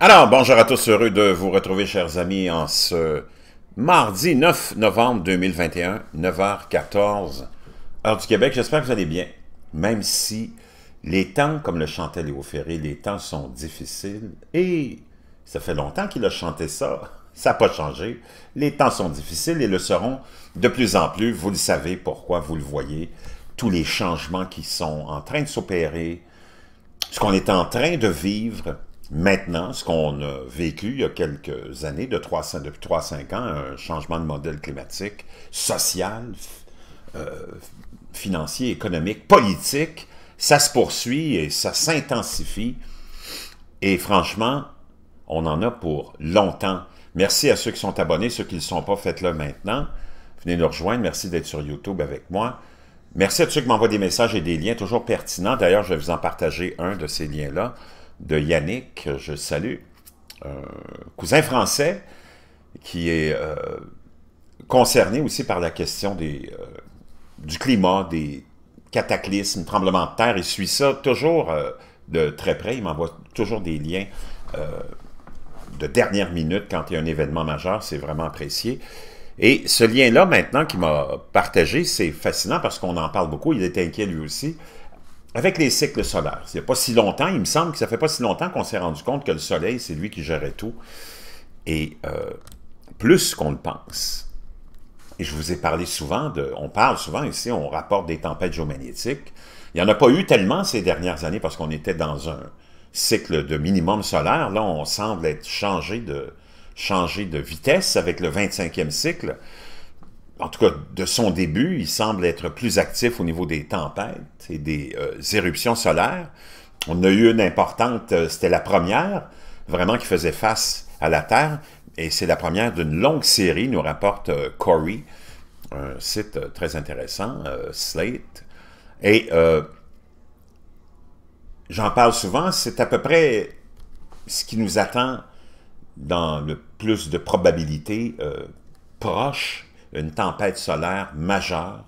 Alors, bonjour à tous, heureux de vous retrouver, chers amis, en ce mardi 9 novembre 2021, 9h14, heure du Québec. J'espère que vous allez bien, même si les temps, comme le chantait Léo Ferré, les temps sont difficiles et ça fait longtemps qu'il a chanté ça. Ça n'a pas changé. Les temps sont difficiles et le seront de plus en plus. Vous le savez pourquoi, vous le voyez. Tous les changements qui sont en train de s'opérer, ce qu'on est en train de vivre, Maintenant, ce qu'on a vécu il y a quelques années, depuis 3-5 ans, un changement de modèle climatique, social, euh, financier, économique, politique, ça se poursuit et ça s'intensifie. Et franchement, on en a pour longtemps. Merci à ceux qui sont abonnés, ceux qui ne le sont pas, faites-le maintenant. Venez nous rejoindre. Merci d'être sur YouTube avec moi. Merci à tous ceux qui m'envoient des messages et des liens toujours pertinents. D'ailleurs, je vais vous en partager un de ces liens-là de Yannick, je salue, cousin français qui est euh, concerné aussi par la question euh, du climat, des cataclysmes, tremblements de terre. Il suit ça toujours euh, de très près. Il m'envoie toujours des liens de dernière minute quand il y a un événement majeur. C'est vraiment apprécié. Et ce lien-là, maintenant, qu'il m'a partagé, c'est fascinant parce qu'on en parle beaucoup. Il est inquiet lui aussi avec les cycles solaires, il n'y a pas si longtemps, il me semble que ça fait pas si longtemps qu'on s'est rendu compte que le Soleil, c'est lui qui gérait tout. Et euh, plus qu'on le pense. Et je vous ai parlé souvent de... On parle souvent ici, on rapporte des tempêtes géomagnétiques. Il n'y en a pas eu tellement ces dernières années parce qu'on était dans un cycle de minimum solaire. Là, on semble être changé de, changé de vitesse avec le 25e cycle en tout cas, de son début, il semble être plus actif au niveau des tempêtes et des euh, éruptions solaires. On a eu une importante, euh, c'était la première, vraiment qui faisait face à la Terre, et c'est la première d'une longue série, nous rapporte euh, Corey, un site très intéressant, Slate. Et j'en parle souvent, c'est à peu près ce qui nous attend dans le plus de probabilités proches une tempête solaire majeure,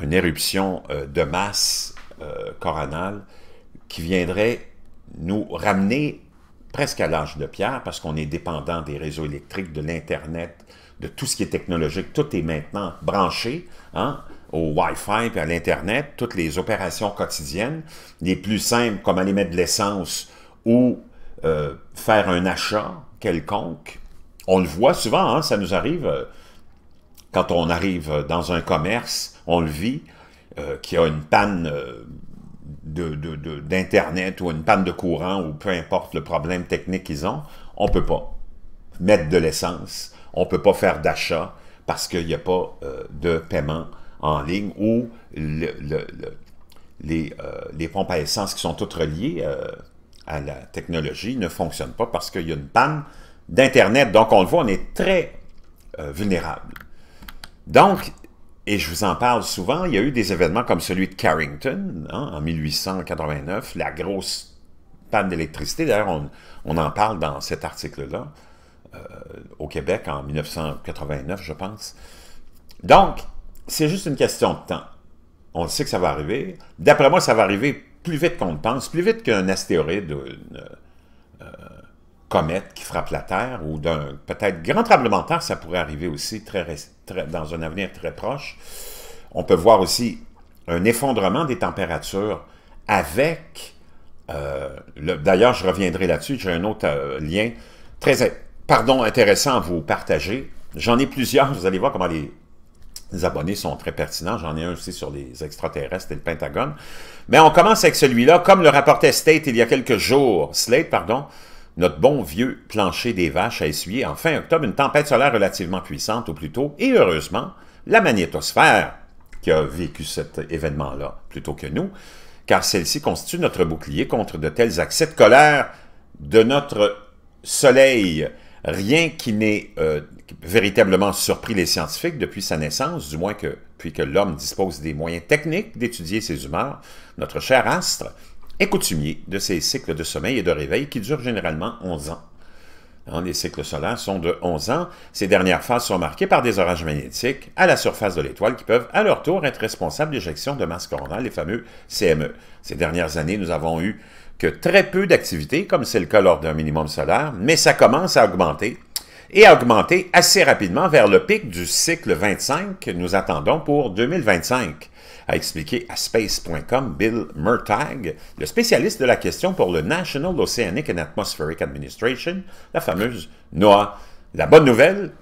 une éruption euh, de masse euh, coronale qui viendrait nous ramener presque à l'âge de pierre parce qu'on est dépendant des réseaux électriques, de l'Internet, de tout ce qui est technologique. Tout est maintenant branché hein, au Wi-Fi et à l'Internet. Toutes les opérations quotidiennes, les plus simples comme aller mettre de l'essence ou euh, faire un achat quelconque. On le voit souvent, hein, ça nous arrive. Quand on arrive dans un commerce, on le vit, euh, qu'il a une panne euh, d'Internet ou une panne de courant ou peu importe le problème technique qu'ils ont, on ne peut pas mettre de l'essence, on ne peut pas faire d'achat parce qu'il n'y a pas euh, de paiement en ligne ou les, pompes à essence qui sont toutes reliées à la technologie ne fonctionnent pas parce qu'il y a une panne d'Internet. Donc, on le voit, on est très vulnérable. Donc, et je vous en parle souvent, il y a eu des événements comme celui de Carrington hein, en 1889, la grosse panne d'électricité. D'ailleurs, on, en parle dans cet article-là, euh, au Québec en 1989, je pense. Donc, c'est juste une question de temps. On sait que ça va arriver. D'après moi, ça va arriver plus vite qu'on ne pense, plus vite qu'un astéroïde ou comète qui frappe la Terre ou d'un peut-être grand tremblement de terre, ça pourrait arriver aussi très, dans un avenir très proche. On peut voir aussi un effondrement des températures avec, euh, d'ailleurs je reviendrai là-dessus, j'ai un autre euh, lien très pardon, intéressant à vous partager. J'en ai plusieurs, vous allez voir comment les, abonnés sont très pertinents. J'en ai un aussi sur les extraterrestres et le Pentagone. Mais on commence avec celui-là. Comme le rapportait State il y a quelques jours, Slate, pardon, notre bon vieux plancher des vaches a essuyé en fin octobre une tempête solaire relativement puissante, ou plutôt, et heureusement, la magnétosphère, qui a vécu cet événement-là plutôt que nous, car celle-ci constitue notre bouclier contre de tels accès de colère de notre Soleil. Rien qui n'ait euh, véritablement surpris les scientifiques depuis sa naissance, du moins que, que l'homme dispose des moyens techniques d'étudier ses humeurs, notre cher astre est coutumier de ces cycles de sommeil et de réveil qui durent généralement 11 ans. Les cycles solaires sont de 11 ans. Ces dernières phases sont marquées par des orages magnétiques à la surface de l'étoile qui peuvent à leur tour être responsables d'éjections de masse coronale, les fameux CME. Ces dernières années, nous avons eu que très peu d'activités, comme c'est le cas lors d'un minimum solaire, mais ça commence à augmenter et à augmenter assez rapidement vers le pic du cycle 25 que nous attendons pour 2025 a expliqué à space.com Bill Murtag, le spécialiste de la question pour le National Oceanic and Atmospheric Administration, la fameuse NOAA. La bonne nouvelle,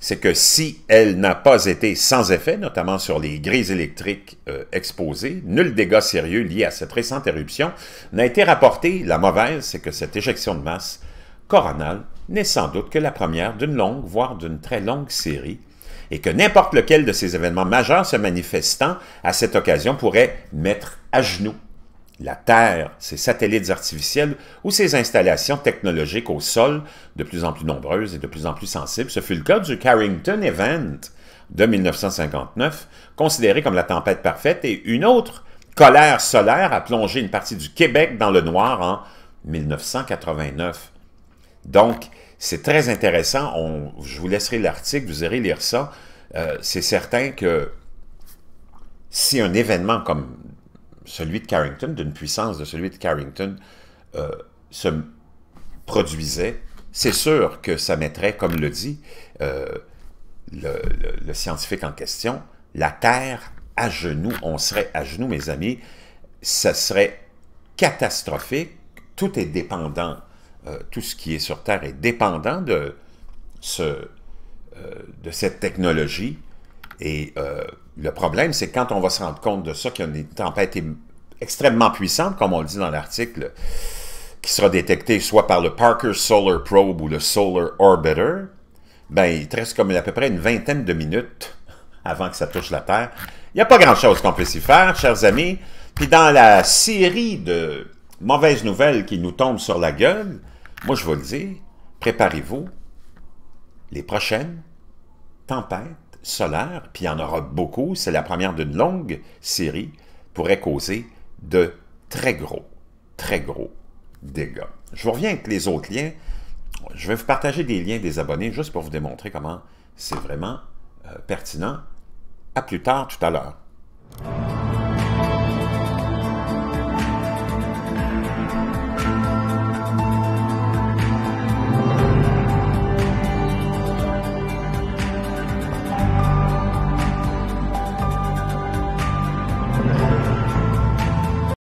c'est que si elle n'a pas été sans effet, notamment sur les grilles électriques euh, exposées, nul dégât sérieux lié à cette récente éruption n'a été rapporté. La mauvaise, c'est que cette éjection de masse coronale n'est sans doute que la première d'une longue, voire d'une très longue série et que n'importe lequel de ces événements majeurs se manifestant à cette occasion pourrait mettre à genoux la Terre, ses satellites artificiels ou ses installations technologiques au sol, de plus en plus nombreuses et de plus en plus sensibles. Ce fut le cas du Carrington Event de 1959, considéré comme la tempête parfaite, et une autre colère solaire a plongé une partie du Québec dans le noir en 1989. Donc, c'est très intéressant. je vous laisserai l'article, vous irez lire ça. Euh, c'est certain que si un événement comme celui de Carrington, d'une puissance de celui de Carrington, euh, se produisait, c'est sûr que ça mettrait, comme le dit euh, le, scientifique en question, la Terre à genoux. On serait à genoux, mes amis. Ça serait catastrophique. Tout est dépendant euh, tout ce qui est sur Terre est dépendant de, euh, cette technologie. Et euh, le problème, c'est quand on va se rendre compte de ça, qu'il y a une tempête extrêmement puissante, comme on le dit dans l'article, qui sera détectée soit par le Parker Solar Probe ou le Solar Orbiter, ben, il reste comme à peu près une vingtaine de minutes avant que ça touche la Terre. Il n'y a pas grand-chose qu'on puisse y faire, chers amis. Puis dans la série de mauvaises nouvelles qui nous tombent sur la gueule, moi, je vais le dire, préparez-vous. Les prochaines tempêtes solaires, puis il y en aura beaucoup, c'est la première d'une longue série, pourrait causer de très gros, très gros dégâts. Je vous reviens avec les autres liens. Je vais vous partager des liens des abonnés juste pour vous démontrer comment c'est vraiment euh, pertinent. À plus tard, tout à l'heure.